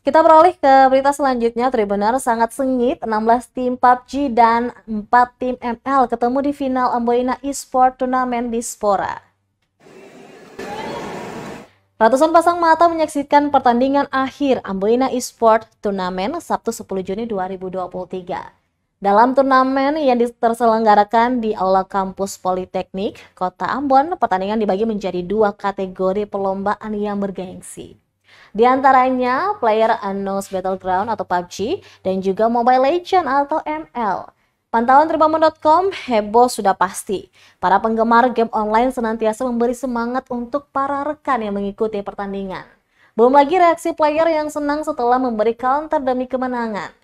Kita beralih ke berita selanjutnya, Tribuner sangat sengit, 16 tim PUBG dan 4 tim ML ketemu di final Amboina Esport Turnamen di Spora. Ratusan pasang mata menyaksikan pertandingan akhir Amboina Esport Turnamen Sabtu 10 Juni 2023. Dalam turnamen yang terselenggarakan di Aula Kampus Politeknik, Kota Ambon, pertandingan dibagi menjadi dua kategori perlombaan yang bergengsi. Di antaranya Player Unknown's Battleground atau PUBG dan juga Mobile Legend atau ML. Pantauan Tribun.com heboh sudah pasti. Para penggemar game online senantiasa memberi semangat untuk para rekan yang mengikuti pertandingan. Belum lagi reaksi player yang senang setelah memberi counter demi kemenangan.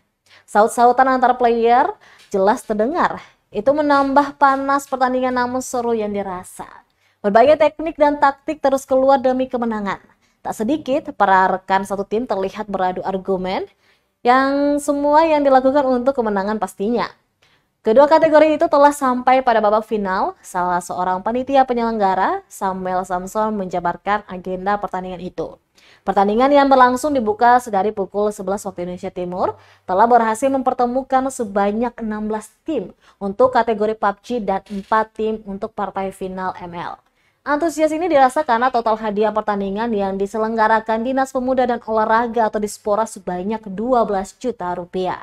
Saut-sautan antar player jelas terdengar. Itu menambah panas pertandingan namun seru yang dirasa. Berbagai teknik dan taktik terus keluar demi kemenangan. Tak sedikit, para rekan satu tim terlihat beradu argumen yang semua yang dilakukan untuk kemenangan pastinya. Kedua kategori itu telah sampai pada babak final. Salah seorang panitia penyelenggara, Samuel Samson, menjabarkan agenda pertandingan itu. Pertandingan yang berlangsung dibuka sedari pukul 11 waktu Indonesia Timur telah berhasil mempertemukan sebanyak 16 tim untuk kategori PUBG dan 4 tim untuk partai final ML. Antusias ini dirasa karena total hadiah pertandingan yang diselenggarakan Dinas Pemuda dan Olahraga atau Dispora sebanyak 12 juta rupiah.